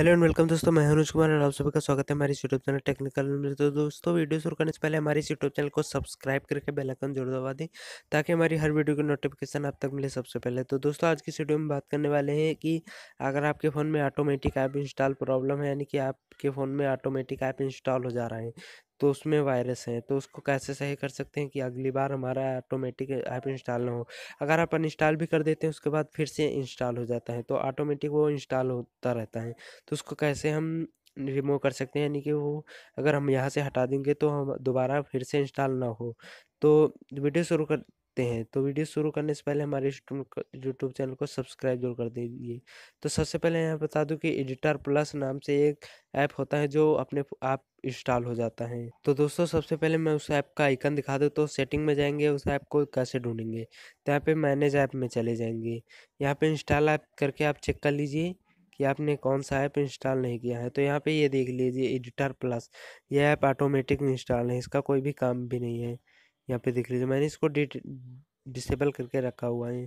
hello and welcome दोस्तों मैं अनुज कुमार और आप सभी का स्वागत है हमारे यूट्यूब चैनल टेक्निकल में तो दोस्तों वीडियो शुरू करने से पहले हमारे यूट्यूब चैनल को सब्सक्राइब करके बेल आइकन जरूर दबा दें ताकि हमारी हर वीडियो की नोटिफिकेशन आप तक मिले सबसे पहले तो दोस्तों आज की वीडियो में बात करने वाले हैं कि अगर आपके फ़ोन में ऑटोमेटिक ऐप इंस्टॉल प्रॉब्लम है यानी कि आपके फ़ोन में ऑटोमेटिक ऐप इंस्टॉल हो जा रहा है तो उसमें वायरस है तो उसको कैसे सही कर सकते हैं कि अगली बार हमारा ऑटोमेटिक ऐप इंस्टॉल ना हो अगर आप अनइंस्टॉल भी कर देते हैं उसके बाद फिर से इंस्टॉल हो जाता है तो ऑटोमेटिक वो इंस्टॉल होता रहता है तो उसको कैसे हम रिमूव कर सकते हैं यानी कि वो अगर हम यहाँ से हटा देंगे तो हम दोबारा फिर से इंस्टॉल ना हो तो वीडियो शुरू कर सकते हैं तो वीडियो शुरू करने से पहले हमारे यूट्यूब चैनल को सब्सक्राइब जरूर कर दीजिए तो सबसे पहले यहाँ बता दूँ कि एडिटर प्लस नाम से एक ऐप होता है जो अपने आप इंस्टॉल हो जाता है तो दोस्तों सबसे पहले मैं उस ऐप का आइकन दिखा दूँ तो सेटिंग में जाएंगे उस ऐप को कैसे ढूंढेंगे तो यहाँ पे मैनेज ऐप में चले जाएंगे यहाँ पे इंस्टॉल ऐप करके आप चेक कर लीजिए कि आपने कौन सा ऐप इंस्टॉल नहीं किया है तो यहाँ पे ये देख लीजिए एडिटर प्लस यह ऐप ऑटोमेटिक इंस्टॉल है इसका कोई भी काम भी नहीं है यहाँ पे देख लीजिए मैंने इसको डिसेबल करके रखा हुआ है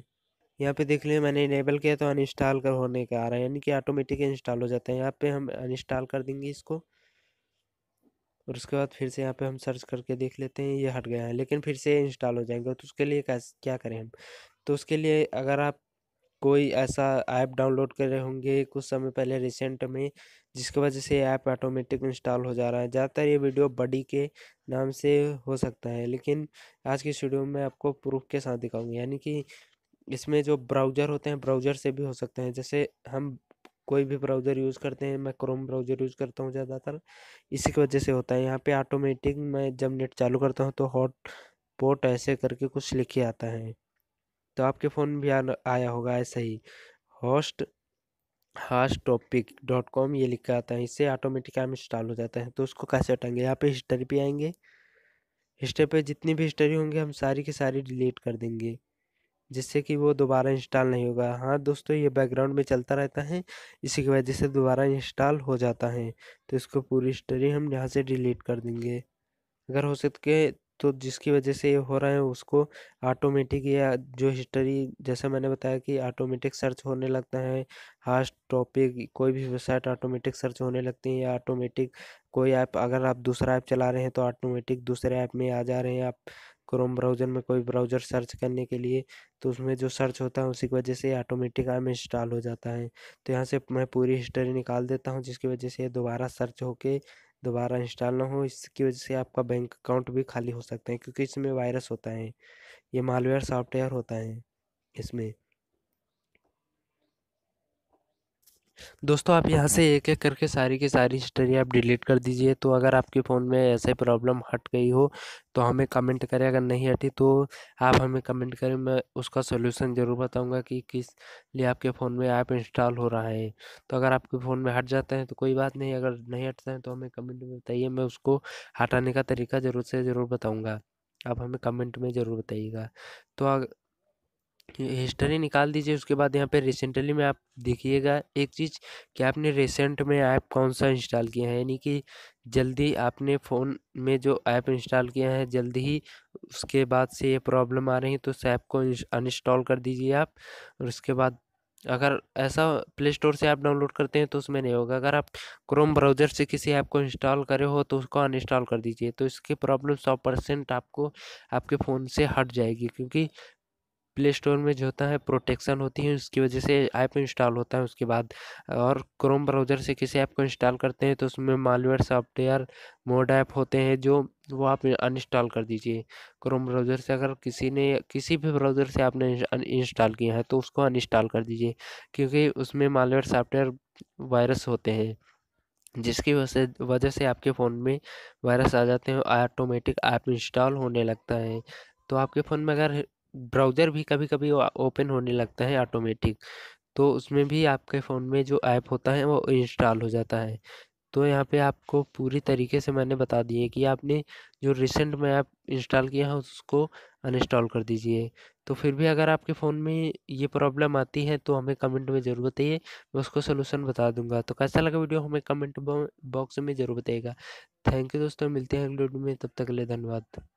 यहाँ पे देख लीजिए मैंने इनेबल किया तो अनइंस्टॉल कर होने का आ रहा है यानी कि ऑटोमेटिक इंस्टॉल हो जाता है यहाँ पे हम अनइंस्टॉल कर देंगे इसको और उसके बाद फिर से यहाँ पे हम सर्च करके देख लेते हैं ये हट गया है लेकिन फिर से इंस्टॉल हो जाएंगे तो उसके लिए क्या करें हम तो उसके लिए अगर आप कोई ऐसा ऐप डाउनलोड कर रहे होंगे कुछ समय पहले रिसेंट में जिसकी वजह से ऐप ऑटोमेटिक इंस्टॉल हो जा रहा है ज़्यादातर ये वीडियो बडी के नाम से हो सकता है लेकिन आज की स्टूडियो में आपको प्रूफ के साथ दिखाऊंगी यानी कि इसमें जो ब्राउज़र होते हैं ब्राउज़र से भी हो सकते हैं जैसे हम कोई भी ब्राउज़र यूज़ करते हैं मैं क्रोम ब्राउज़र यूज़ करता हूँ ज़्यादातर इसी की वजह से होता है यहाँ पर ऑटोमेटिक मैं जब नेट चालू करता हूँ तो हॉट पोर्ट ऐसे करके कुछ लिखे आता है तो आपके फ़ोन भी आया होगा ऐसा ही host hash topic dot com ये लिखा आता है इससे ऑटोमेटिक हम इंस्टॉल हो जाता है तो उसको कैसे हटाएंगे यहाँ पे हिस्ट्री पे आएंगे हिस्ट्री पे जितनी भी हिस्ट्री होंगी हम सारी की सारी डिलीट कर देंगे जिससे कि वो दोबारा इंस्टॉल नहीं होगा हाँ दोस्तों ये बैकग्राउंड में चलता रहता है इसी की वजह से दोबारा इंस्टॉल हो जाता है तो इसको पूरी हिस्ट्री हम यहाँ से डिलीट कर देंगे अगर हो सके तो जिसकी वजह से ये हो रहा है उसको ऑटोमेटिक या जो हिस्ट्री जैसा मैंने बताया कि ऑटोमेटिक सर्च होने लगता है हास्ट टॉपिक कोई भी वेबसाइट ऑटोमेटिक सर्च होने लगती है या ऑटोमेटिक कोई ऐप अगर आप दूसरा ऐप चला रहे हैं तो ऑटोमेटिक दूसरे ऐप में आ जा रहे हैं आप क्रोम ब्राउज़र में कोई ब्राउज़र सर्च करने के लिए तो उसमें जो सर्च होता है उसी की वजह से ऑटोमेटिक ऐप इंस्टॉल हो जाता है तो यहाँ से मैं पूरी हिस्ट्री निकाल देता हूँ जिसकी वजह से दोबारा सर्च होके दोबारा इंस्टॉल ना हो इसकी वजह से आपका बैंक अकाउंट भी खाली हो सकता है क्योंकि इसमें वायरस होता है ये मालवेयर सॉफ्टवेयर होता है इसमें दोस्तों आप यहाँ से एक एक करके सारी की सारी हिस्ट्री आप डिलीट कर दीजिए तो अगर आपके फ़ोन में ऐसे प्रॉब्लम हट गई हो तो हमें कमेंट करें अगर नहीं हटी तो आप हमें कमेंट करें मैं उसका सोल्यूशन ज़रूर बताऊँगा कि किस लिए आपके फ़ोन में ऐप इंस्टॉल हो रहा है तो अगर आपके फ़ोन में हट जाता है तो कोई बात नहीं अगर नहीं हटता है तो हमें कमेंट में बताइए मैं उसको हटाने का तरीका ज़रूर से ज़रूर बताऊँगा आप हमें कमेंट में ज़रूर बताइएगा तो हिस्ट्री निकाल दीजिए उसके बाद यहाँ पे रिसेंटली में आप देखिएगा एक चीज़ कि आपने रिसेंट में ऐप कौन सा इंस्टॉल किया है यानी कि जल्दी आपने फ़ोन में जो ऐप इंस्टॉल किया है जल्दी ही उसके बाद से ये प्रॉब्लम आ रही है तो उस ऐप को अनइंस्टॉल कर दीजिए आप और उसके बाद अगर ऐसा प्ले स्टोर से आप डाउनलोड करते हैं तो उसमें नहीं होगा अगर आप क्रोम ब्राउज़र से किसी ऐप को इंस्टॉल करे हो तो उसको अनइंस्टॉल कर दीजिए तो इसकी प्रॉब्लम सौ परसेंट आपको आपके फ़ोन से हट जाएगी क्योंकि प्ले स्टोर में जो होता है प्रोटेक्शन होती है उसकी वजह से ऐप इंस्टॉल होता है उसके बाद और क्रोम ब्राउज़र से किसी ऐप को इंस्टॉल करते हैं तो उसमें मालवेयर सॉफ्टवेयर मोड ऐप होते हैं जो वो आप अनइंस्टॉल कर दीजिए क्रोम ब्राउज़र से अगर किसी ने किसी भी ब्राउज़र से आपने इंस्टॉल किया है तो उसको अनइंस्टॉल कर दीजिए क्योंकि उसमें मालवेयर सॉफ्टवेयर वायरस होते हैं जिसकी वजह वजह से आपके फ़ोन में वायरस आ जाते हैं ऑटोमेटिक ऐप इंस्टॉल होने लगता है तो आपके फ़ोन में अगर ब्राउज़र भी कभी कभी ओपन होने लगता है ऑटोमेटिक तो उसमें भी आपके फ़ोन में जो ऐप होता है वो इंस्टॉल हो जाता है तो यहाँ पे आपको पूरी तरीके से मैंने बता दिए कि आपने जो रिसेंट में ऐप इंस्टॉल किया है उसको अनइंस्टॉल कर दीजिए तो फिर भी अगर आपके फ़ोन में ये प्रॉब्लम आती है तो हमें कमेंट में ज़रूर बताइए मैं उसको सोलूशन बता दूंगा तो कैसा लगा वीडियो हमें कमेंट बॉक्स में ज़रूर बताइएगा थैंक यू दोस्तों मिलते हैं अगले वीडियो में तब तक के लिए धन्यवाद